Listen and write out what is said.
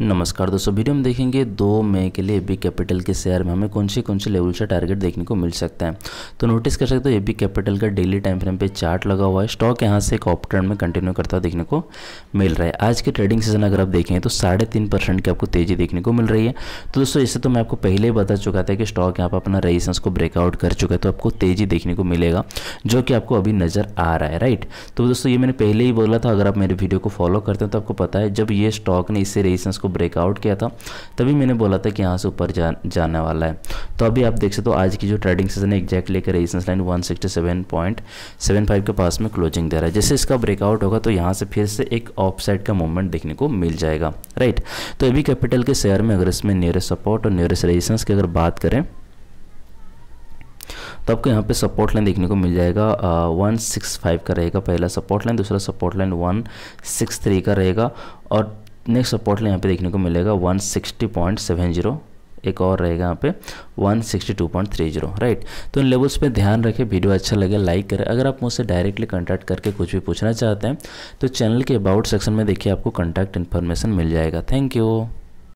नमस्कार दोस्तों वीडियो में देखेंगे दो मई के लिए ए बी कैपिटल के शेयर में हमें कौन से कौन से लेवल से टारगेट देखने को मिल सकता है तो नोटिस कर सकते हो ए बी कैपिटल का डेली टाइम फ्रेम पे चार्ट लगा हुआ है स्टॉक यहाँ से एक ऑप ट्रेंड में कंटिन्यू करता देखने को मिल रहा है आज के ट्रेडिंग सीजन अगर आप देखें तो साढ़े तीन परसेंट की आपको तेजी देखने को मिल रही है तो दोस्तों इससे तो मैं आपको पहले ही बता चुका था कि स्टॉक यहाँ पर अपना रेजिस्टेंस को ब्रेकआउट कर चुका है तो आपको तेजी देखने को मिलेगा जो कि आपको अभी नज़र आ रहा है राइट तो दोस्तों ये मैंने पहले ही बोला था अगर आप मेरे वीडियो को फॉलो करते हैं तो आपको पता है जब ये स्टॉक ने इसे रेजिस्टेंस इसको ब्रेकआउट किया था तभी मैंने बोला था कि यहाँ से ऊपर जा, जाने वाला है तो अभी आप देख सकते हो आज की जो ट्रेडिंग सेशन है एग्जैक्टली लेकर रेजिस्टेंस लाइन 167.75 के पास में क्लोजिंग दे रहा है जैसे इसका ब्रेकआउट होगा तो यहाँ से फिर से एक ऑफ साइड का मूवमेंट देखने को मिल जाएगा राइट तो अभी कैपिटल के शेयर में अगर इसमें नियरेस्ट सपोर्ट और नियरेस्ट रेजिस्टेंस की अगर बात करें तो आपको यहाँ पे सपोर्ट लाइन देखने को मिल जाएगा वन सिक्स फाइव का रहेगा पहला सपोर्ट लाइन दूसरा support line one six three का रहेगा और नेक्स्ट सपोर्ट यहाँ पे देखने को मिलेगा 160.70 एक और रहेगा यहाँ पे 162.30 राइट तो इन लेवल्स पे ध्यान रखें वीडियो अच्छा लगे लाइक करें अगर आप मुझसे डायरेक्टली कॉन्टैक्ट करके कुछ भी पूछना चाहते हैं तो चैनल के अबाउट सेक्शन में देखिए आपको कॉन्टैक्ट इन्फॉर्मेशन मिल जाएगा थैंक यू